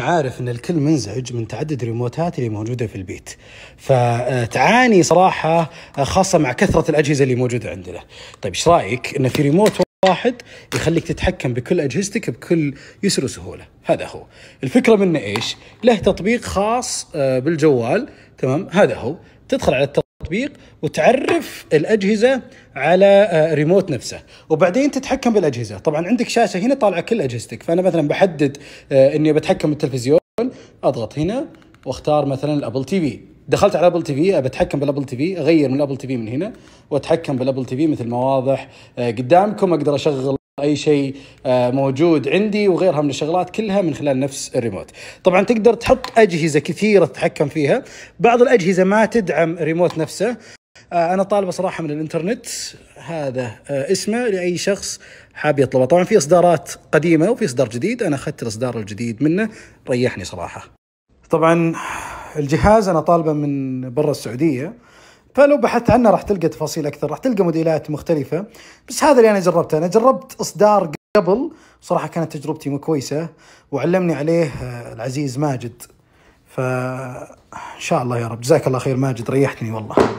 عارف ان الكل منزعج من تعدد الريموتات اللي موجوده في البيت فتعاني صراحه خاصه مع كثره الاجهزه اللي موجوده عندنا طيب ايش رايك ان في ريموت واحد يخليك تتحكم بكل اجهزتك بكل يسر وسهوله هذا هو الفكره منه ايش له تطبيق خاص آه، بالجوال تمام هذا هو تدخل على التطبيق التطبيق وتعرف الاجهزه على آه، ريموت نفسه وبعدين تتحكم بالاجهزه طبعا عندك شاشه هنا طالعه كل اجهزتك فانا مثلا بحدد آه، اني بتحكم بالتلفزيون اضغط هنا واختار مثلا الابل تي في دخلت على ابل تي في بتحكم بالابل تي في اغير من الابل تي في من هنا واتحكم بالابل تي في مثل ما واضح آه، قدامكم اقدر اشغل اي شيء آه، موجود عندي وغيرها من الشغلات كلها من خلال نفس الريموت طبعا تقدر تحط اجهزه كثيره تتحكم فيها بعض الاجهزه ما تدعم الريموت نفسه آه، انا طالبه صراحه من الانترنت هذا آه، اسمه لاي شخص حاب يطلبه طبعا في اصدارات قديمه وفي اصدار جديد انا اخذت الاصدار الجديد منه ريحني صراحه طبعا الجهاز انا طالبه من برا السعوديه فلو بحثت عنه راح تلقى تفاصيل اكثر راح تلقى موديلات مختلفه بس هذا اللي انا جربته انا جربت اصدار قبل صراحه كانت تجربتي مو كويسه وعلمني عليه آه، العزيز ماجد فان شاء الله يا رب جزاك الله خير ماجد ريحتني والله